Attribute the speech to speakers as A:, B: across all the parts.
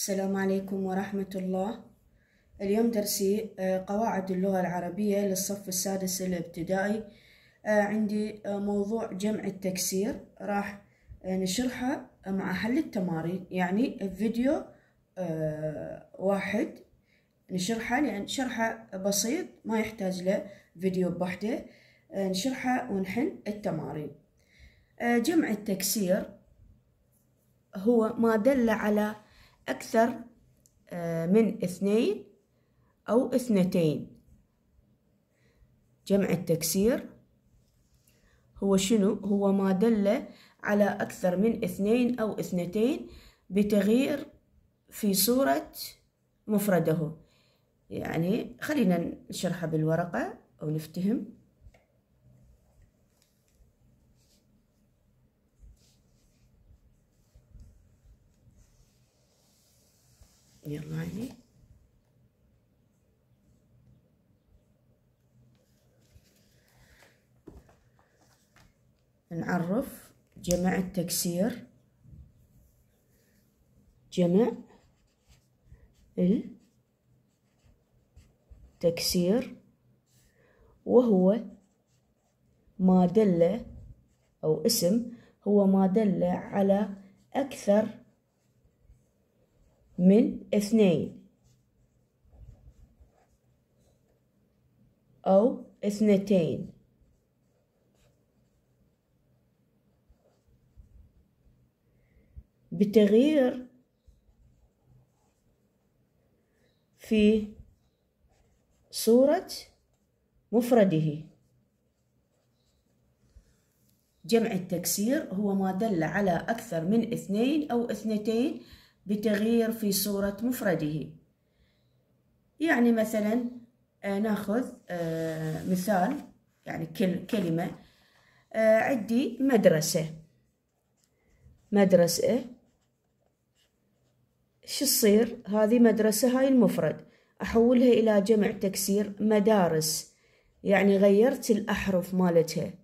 A: السلام عليكم ورحمة الله اليوم درسي آه، قواعد اللغة العربية للصف السادس الابتدائي آه، عندي آه، موضوع جمع التكسير راح نشرحه مع حل التمارين يعني فيديو واحد نشرحه لأن شرحه بسيط ما يحتاج له فيديو بوحده نشرحه ونحل التمارين جمع التكسير هو ما دل على أكثر آه، من اثنين أو اثنتين جمع التكسير هو شنو؟ هو ما دل على أكثر من اثنين أو اثنتين بتغيير في صورة مفرده يعني خلينا نشرحها بالورقة أو نفتهم يلا هني نعرف جمع التكسير جمع التكسير وهو ما دل أو اسم هو ما دل على أكثر من اثنين أو اثنتين بتغيير في صورة مفرده جمع التكسير هو ما دل على أكثر من اثنين أو اثنتين بتغيير في صورة مفرده يعني مثلا آه، ناخذ آه، مثال يعني كلمة آه، عندي مدرسة مدرسة شو تصير هذه مدرسة هاي المفرد أحولها إلى جمع تكسير مدارس يعني غيرت الأحرف مالتها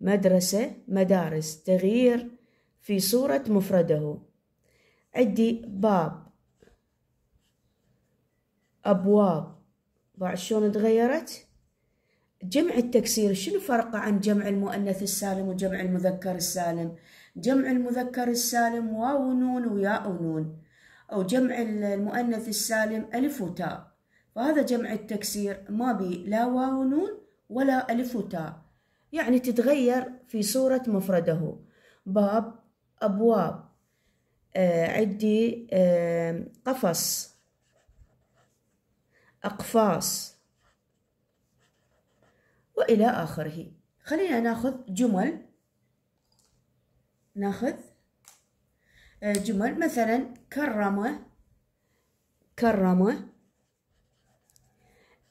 A: مدرسة مدارس تغيير في صورة مفرده عندي باب أبواب بعد شلون تغيرت جمع التكسير شنو فرقه عن جمع المؤنث السالم وجمع المذكر السالم جمع المذكر السالم واو ونون وياء ونون أو جمع المؤنث السالم ألف وتاء فهذا جمع التكسير ما بي لا واو ونون ولا ألف وتاء يعني تتغير في صورة مفرده باب أبواب آه، عندي آه، قفص أقفاص وإلى آخره خلينا ناخذ جمل ناخذ آه، جمل مثلا كرم كرم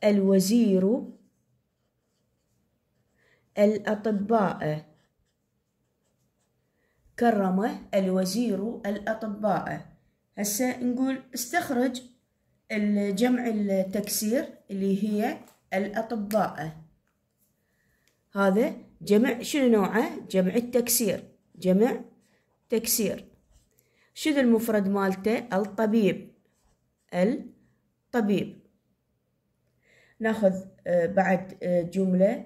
A: الوزير الأطباء كرمه الوزير الأطباء هسه نقول استخرج الجمع التكسير اللي هي الأطباء هذا جمع شنو نوعه جمع التكسير جمع تكسير شنو المفرد مالته الطبيب الطبيب ناخذ آه، بعد آه، جملة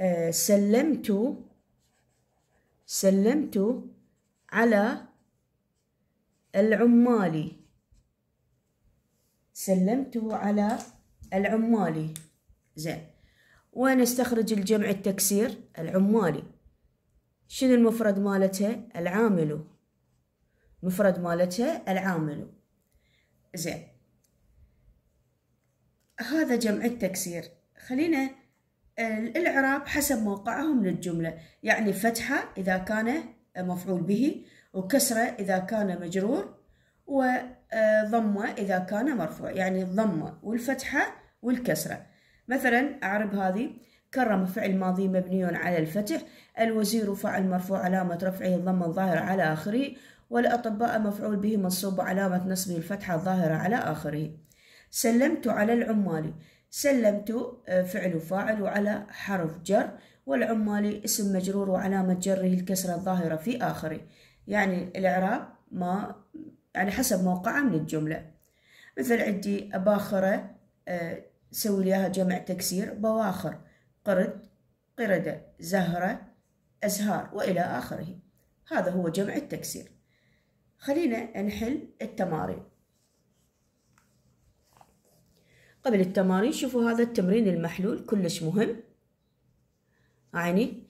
A: آه، سلمت سلمت على العمال سلمت على العمال زين ونستخرج الجمع التكسير العمالي شنو المفرد مالتها العامل المفرد مالتها العامل زين هذا جمع التكسير خلينا الإعراب حسب موقعه من الجملة يعني فتحة إذا كان مفعول به وكسرة إذا كان مجرور وضمة آه، إذا كان مرفوع يعني الضمة والفتحة والكسرة مثلا أعرب هذه كرم فعل ماضي مبني على الفتح الوزير فعل مرفوع علامة رفعه الضمة الظاهرة على آخره والأطباء مفعول به منصوب علامة نصبه الفتحة الظاهرة على آخره سلمت على العمال سلمت آه، فعل وفاعل وعلى حرف جر والعمالي اسم مجرور وعلامة جره الكسرة الظاهرة في آخره يعني الإعراب ما يعني حسب موقعه من الجملة مثل عندي أباخرة آه، سوي لها جمع تكسير بواخر قرد قردة زهرة أزهار وإلى آخره هذا هو جمع التكسير خلينا نحل التمارين قبل التمارين شوفوا هذا التمرين المحلول كلش مهم يعني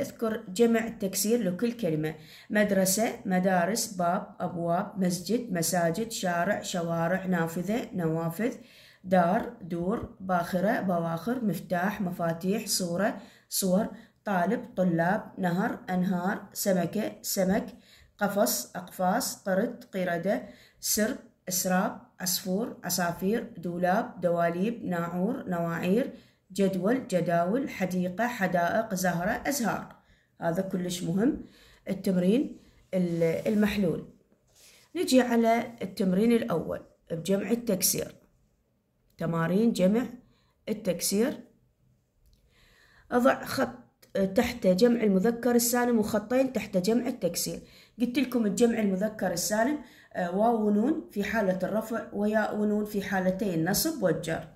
A: اذكر جمع تكسير لكل كلمة مدرسة مدارس باب أبواب مسجد مساجد شارع شوارع نافذة نوافذ دار دور باخرة بواخر مفتاح مفاتيح صورة صور طالب طلاب نهر أنهار سمكة سمك قفص أقفاص قرد قردة سرب إسراب عصفور عصافير دولاب دواليب ناعور نواعير جدول جداول حديقة حدائق زهرة أزهار هذا كلش مهم التمرين المحلول نجي على التمرين الأول بجمع التكسير تمارين جمع التكسير أضع خط تحت جمع المذكر السالم وخطين تحت جمع التكسير قلت لكم الجمع المذكر السالم آه، واو ونون في حالة الرفع وياء ونون في حالتي النصب والجر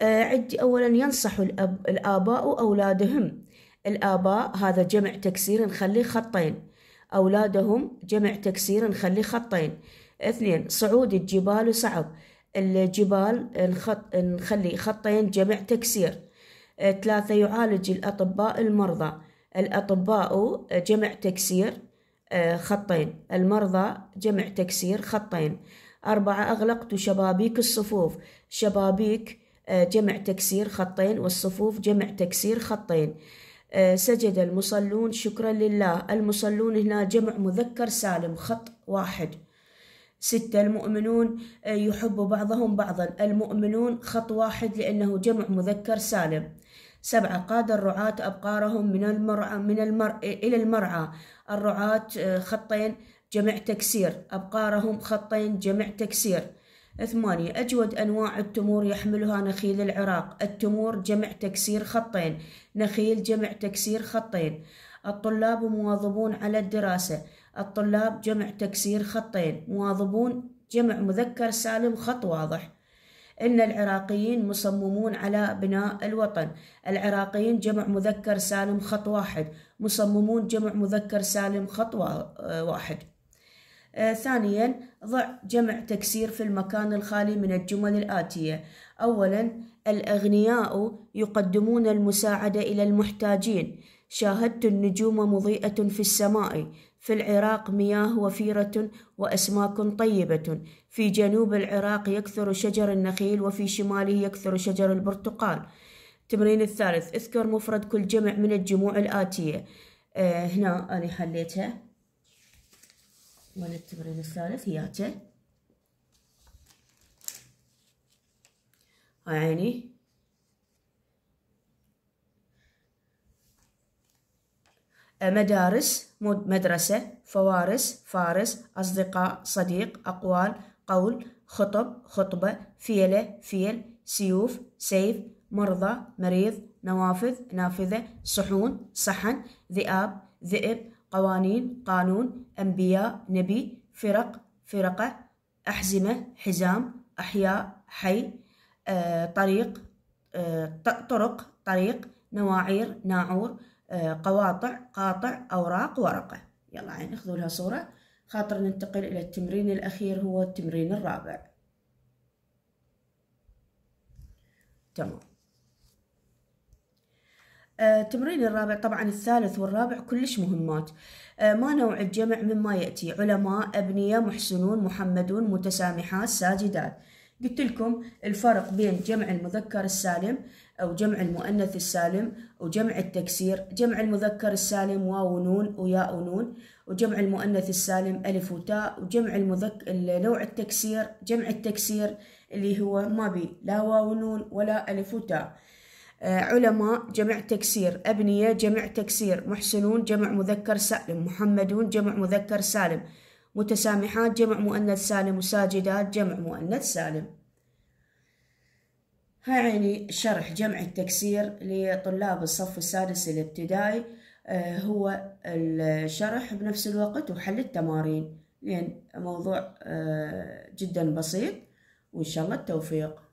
A: آه، عدي أولا ينصح الأب الآباء أولادهم الآباء هذا جمع تكسير نخليه خطين أولادهم جمع تكسير نخليه خطين اثنين صعود الجبال صعب الجبال نخط نخلي خطين جمع تكسير آه، ثلاثة يعالج الأطباء المرضى الأطباء جمع تكسير خطين المرضى جمع تكسير خطين أربعة أغلقت شبابيك الصفوف شبابيك آه، جمع تكسير خطين والصفوف جمع تكسير خطين آه، سجد المصلون شكرا لله المصلون هنا جمع مذكر سالم خط واحد ستة المؤمنون آه، يحب بعضهم بعضا المؤمنون خط واحد لأنه جمع مذكر سالم سبعة قاد الرعاة أبقارهم من المرعى من المرء إلى المرعى الرعاة آه، خطين جمع تكسير أبقارهم خطين جمع تكسير ثمانية أجود أنواع التمور يحملها نخيل العراق التمور جمع تكسير خطين نخيل جمع تكسير خطين الطلاب مواظبون على الدراسة الطلاب جمع تكسير خطين مواظبون جمع مذكر سالم خط واضح إن العراقيين مصممون على بناء الوطن العراقيين جمع مذكر سالم خط واحد مصممون جمع مذكر سالم خط آه، واحد آه ثانيا ضع جمع تكسير في المكان الخالي من الجمل الآتية أولا الأغنياء يقدمون المساعدة إلى المحتاجين شاهدت النجوم مضيئة في السماء في العراق مياه وفيرة وأسماك طيبة في جنوب العراق يكثر شجر النخيل وفي شماله يكثر شجر البرتقال التمرين الثالث اذكر مفرد كل جمع من الجموع الآتية آه هنا أنا حليتها وين التمرين الثالث هياته هاي عيني مدارس مدرسة فوارس فارس أصدقاء صديق أقوال قول خطب خطبة فيلة فيل سيوف سيف مرضى مريض نوافذ نافذة صحون صحن ذئاب ذئب قوانين قانون أنبياء نبي فرق فرقة أحزمة حزام أحياء حي آه، طريق آه، طرق طريق نواعير ناعور آه، قواطع قاطع أوراق ورقة يلا عين ناخذ لها صورة خاطر ننتقل إلى التمرين الأخير هو التمرين الرابع تمام آه، التمرين الرابع طبعا الثالث والرابع كلش مهمات آه، ما نوع الجمع مما يأتي علماء أبنية محسنون محمدون متسامحات ساجدات قلت لكم الفرق بين جمع المذكر السالم أو جمع المؤنث السالم وجمع التكسير جمع المذكر السالم واو ونون وياء ونون وجمع المؤنث السالم ألف وتاء وجمع المذك... نوع التكسير جمع التكسير اللي هو ما بي لا واو ونون ولا ألف وتاء آه، علماء جمع تكسير أبنية جمع تكسير محسنون جمع مذكر سالم محمدون جمع مذكر سالم متسامحات جمع مؤنث سالم وساجدات جمع مؤنث سالم هاي عيني شرح جمع التكسير لطلاب الصف السادس الابتدائي آه، هو الشرح بنفس الوقت وحل التمارين لأن يعني موضوع آه، جدا بسيط وإن شاء الله التوفيق